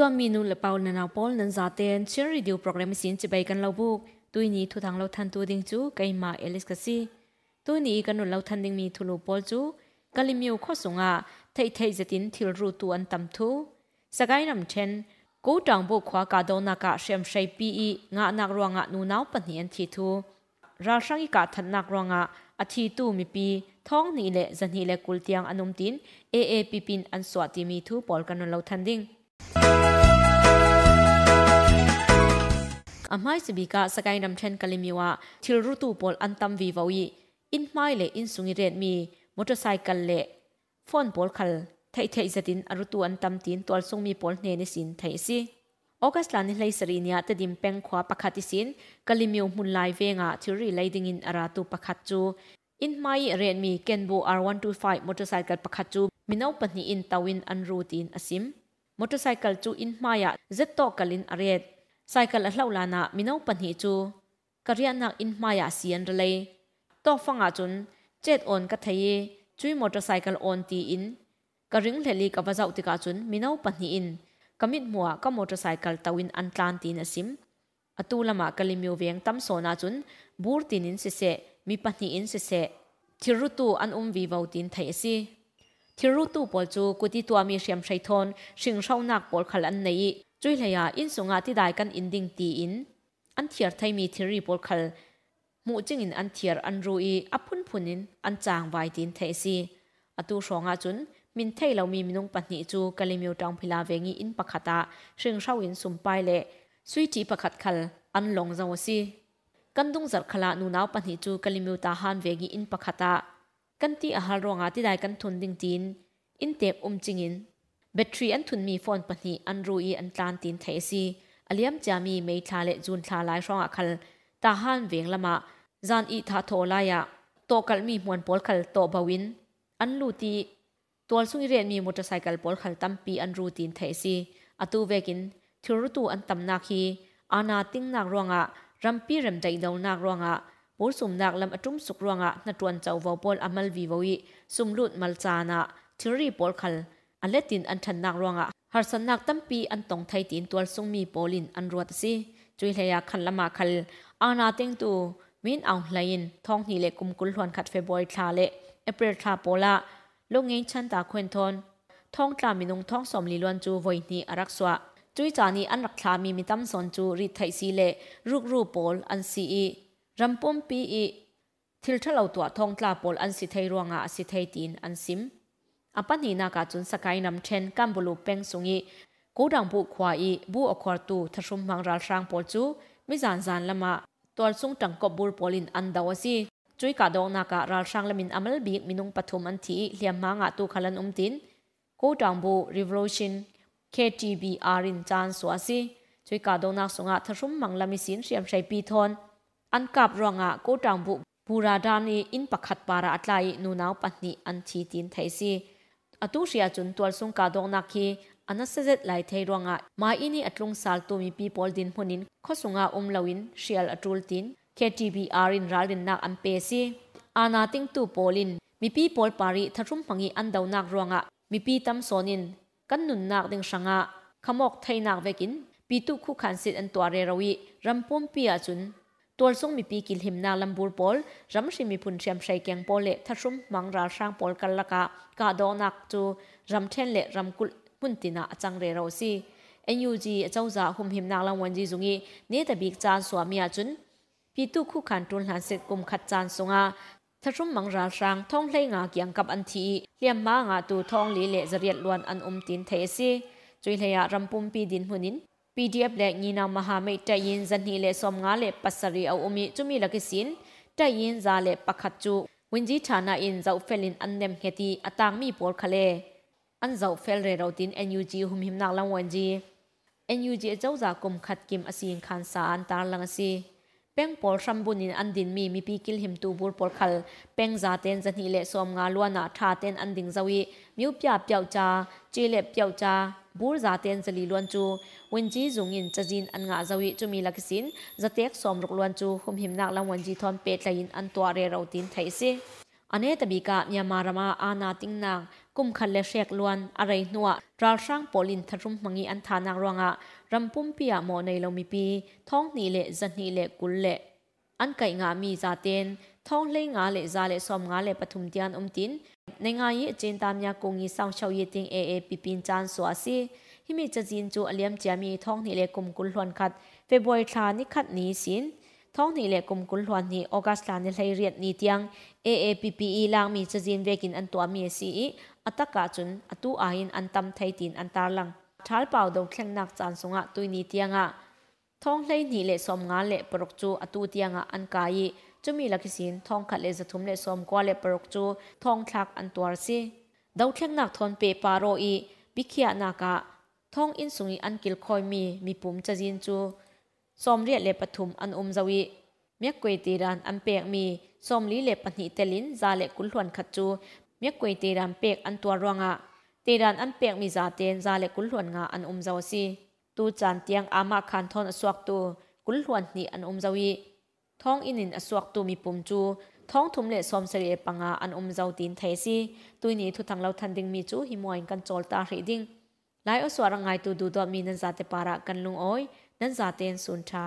ตัวมีนูลเปาเนาวปอลนันซาเตนเชื่อรีดิวโปรแกรมสินจะไปกันเราบุกตัวนี้ทุทางเราทันตัวดิงจูไกมาเอลิสกซีตัวนี้กันนุเราทันดิงมีทุลูปอลจูกัลิมิวข้อสงอาไทยไทยจะตินทิลรูตัวอันต่ำทูสกายนำเชนกูจังบุกขวากาโดนากาเชมชัยปีอีงานักรวงะนูนาวปนิยนทีทูราชังอิกาทันนักรวงะอาทิตูมีปีท้องนี่แหละจะนี่แหละกุลเตียงอนุมตินเอเอปีปินอันสวัสดีมีทูปอลกันนเราทันดิงอำไมสบิกาสกายนำเชนกัลิมิวะทิลรูตูปอลอันตัมวีวาวีอินไมเลอินสุงิเรนมีมอเตอร์ไซค์กันเล่ฟอนปอลคัลไทยไทยจะดินอรุตูอันตัมตินตัวสรงมีปอลเนนสินไทยซีออกัสลานิไลสรีเนียตดิมเพ็งขวาปักขัดสินกัลิมิวมุนไลเวงาทิลรีไลดิงินอาราตูปักขัดจูอินไมเรนมีเกนโบอาร์วันทูไฟมอเตอร์ไซค์กัลปักขัดจูมีนเอาปนีอินทาวินอันรูตินอซิมมอเตอร์ไซค์กันจูอินไมยะเจตโตกัลินอเรียစိုက်ကလ h ှောက်လာနာမီနောပန်ဟီချူကရိယနာအင်မယာစီယန်ရလေတောဖငါချွန်းချေတွန်ကထေယေချွီမော်တော်စိုက်ကလအွန်တီအင်းကရင်းလေလီကပဇောက်တီကာချွจุยเลียอินสงงาที่ได้กันอินดิงตีอินอันเทียร์ไทยมีทีรีบอลคัลมูจิงอินอันเทียร์อันรูอีอพุนพุนินอันจางไวดินเทซีอัตุสองอาจุนมินเทยเรามีมินุงปัญนิจูกะลิมิวดังพิลาเวงีอินปักขตาซึ่งชาวอินสุมไปเละสุยจีปักขตคัลอันหลงจาวซีกันดุงจัดขลานูนาวปัญนิจูกะลิมิวตาฮานเวงีอินปักขตากันที่อาหารรองอาที่ได้กันทุนดิงจีนอินเตบอุมจิงอิน battery an thun mi phone pahni an rui an tlan tin thei si aliam cha mi mei tha le jun tha lai rong a khal ta han veng lama zan i tha tho la ya to kal mi mon pol khal to bawin an lu ti tol sung re mi motorcycle pol khal tam pi an ru tin thei si atu vekin thur tu an tam na khi ana ting nak ronga rampi rem dai do nak ronga bur sum nak lam atum suk ronga na tuan chau vo pol amal vi voi sum lut mal cha na thuri pol khal ันเลตินอันชันนักรวงอ่ะฮาร์สันนักตั้มปีอันตองไทยตินตัวซุงมีโปลินอันรวดสิจุยเลียขันละมาขัลอาณาติงตูมินเอาไลน์ท้องหีเล็กกุมกุลหวนขัดเฟบอยชาเลเอเปรชาโปละลูกเงี้ยชันตาควนทอนท้องตามินุงท้องสมลีลวนจูไวนีอารักษวะจุยจานีอันรักษามีมิตั้มสนจูริไทยสีเลรูกรูโปลอันซีอีรัมปุ่มปีอีทิลทะเลาตัวท้องตาโปลอันสิไทยรวงอาสิไทยตีนอันซิมอัปนีนากาจุนสกายนำเชนกัมบุลูเป็งสุงีกูดังบุควายีบุอควาตูทชุมมังรัชรางปอลจูมิจานจานละมาตัวสุงตังกบบุลปอลินอันดาวซีจุยกาดองนาการัชรางละมินอเมลบีมินุงปฐมอันทีเลียมมางาตูขลันอุมตินกูดังบุ r ลชินเคจีบีอารินจานสวซีจุยกาดองนักสุง์ทชุมมังละมิสินเสียมช้ปีทอนอันกับรองากูดังบุบูราดานีอินปักขัดปาราอัตไลนูนาวปัตนีอันทีตินไทซี atushia chun tolsung ka dong na ki anasajet lai thei ronga ma ini atlong sal to mi people din hunin khosunga umlawin shial atul tin ktbr in ralin na ampe si ana ting tu polin mi people pari thathum phangi an daw nak ronga mi pi tam sonin kan nun nak ding sanga khamok thei nak vekin pitu khu khan sit an tware rawi rampom pia chun ตัวส่งมีปีกิลหิมนาลัมบูร์ปอลรัมชิมีพุนเชียมชัยเกียงปอลเละทัชุมมังราช่างปอลกันละกะกาดอนักจูรัมเทนเละรัมกุลมุนตินาจังเรเราซีเอ็นยูจีเจ้าจ่าหุมหิมนาลังวันจีจุงีเนี่ยแต่บีกจานสวามีอาจุนพีตุคู่ขันตุนหันเสร็จกุมขัดจานสงอาทัชุมมังราช่างท่องเล่งาเกียงกับอันทีเลี่ยมมางาตูท่องลีเละจะเรียดลวนอันอมตินเทซีจุยเลียรัมปุ่มปีดินหุนิน PDF လက်ညီနောင်မဟာမိတ်တက်ရင်ဇနီလေစောမငါလေပစရီအုံမီကျူမီလကစင်တက်ရင်ဇာလေပခတ်ချူဝင်ကြီးဌာနအင်ဇောက်ဖဲလင်အန်နမ်ဟေတီအတန်မီပေါ်ခလေအန်ဇောက်ဖဲလရေရောတင် NUG ဟွမ်ဟင်နာလန်ဝန်ကြီး NUG အကျောဇာကုမ်ခတ်ကင်အစီင်ခန်ဆာအန်တာလန်အစီပင်ပေါ်ရှမ်ဘူနင်အန်ဒင်မီမီပီကိလဟင်တူဘူပေါ်ခလ်ပင်ဇာတန်ဇနီလေစောမငါလွာနာထာတန်အန်ဒင်ဇဝီမြို့ပြပြောက်ချာကျေလက်ပြောက်ချာ burza ten zali luan chu wenji zungin chajin anga zawi chumi laksin zatek somruk luan chu hum himnak langwan ji thon pet lain an to re rotin thaise ane tabika myanmar rama ana tingna kum khalle shek luan arai nuwa ral sang polin tharum mangi an thana ronga rampum pia mo nei lomi pi thong ni le zani le kul le an kai nga mi za ten ထုံးလှိငါလေစားလေဆောမငါလေပထုမ်တျန်အုံတင်နိုင်ငံရေးအကျဉ်းသားများကိုငီဆောင်ရှောက်ရေးတင် AAP ပင်ချန်စွာစီဟိမိချဇင်ကျူအလျမ်ချာမီထုံးနေလေကုမ်ကုလ်လွန်ခတ်ဖေဘွိုင်ခလာနိခတ်နီစင်ท้องนี่แหละกุมกุลหวนนี่ออกัสลานี่เลยเรียนนี่เตียง AAPPE ลางมีจะจินเวกินอันตัวมีสีอัตกาจุนอตูอายินอันตำไทยตินอันตาลังทาลเป่าดงแข่งนักจานสงะตุยนี่เตียงอ่ะท้องเลยนี่แหละสมงานแหละปรกจูอตูเตียงอ่ะอันกายีจะมีลักษิะทองขัดเลจะทุมเลสอมกว่าเลปรกจูทองทักอันตัวสิดาวเทียงนักทนเปปาโรอีบิเคียนากะทองอินสุงอันกิลคอยมีมีปุ่มจะยินจูสอมเรียเลปทุมอันอมจวีเมียกวยตีรันอันเปียกมีสอมลีเลปนิเตลินซาเลกุลหวนขัดจูเมียกวยตีรันเปียกอันตัวรวงะตีรันอันเปียกมีซาเตนซาเลกุลหวนงาอันอมจวซีตูจานเตียงอามาคันทนสวกตูกุลหวนนี่อันอมจวีท้องอินินอสวกตูมีปุ่มจูท้องทุมเละซอมเสรีปังอาอันอมเจ้าตีนไทยซีตุยนี้ทุทังเราทันดิงมีจูหิมวยกันจอลตารีดิงไลอสวรังไงตูดูดอมีนันซาเตปาระกันลุงอ้อยนันซาเตนสุนทา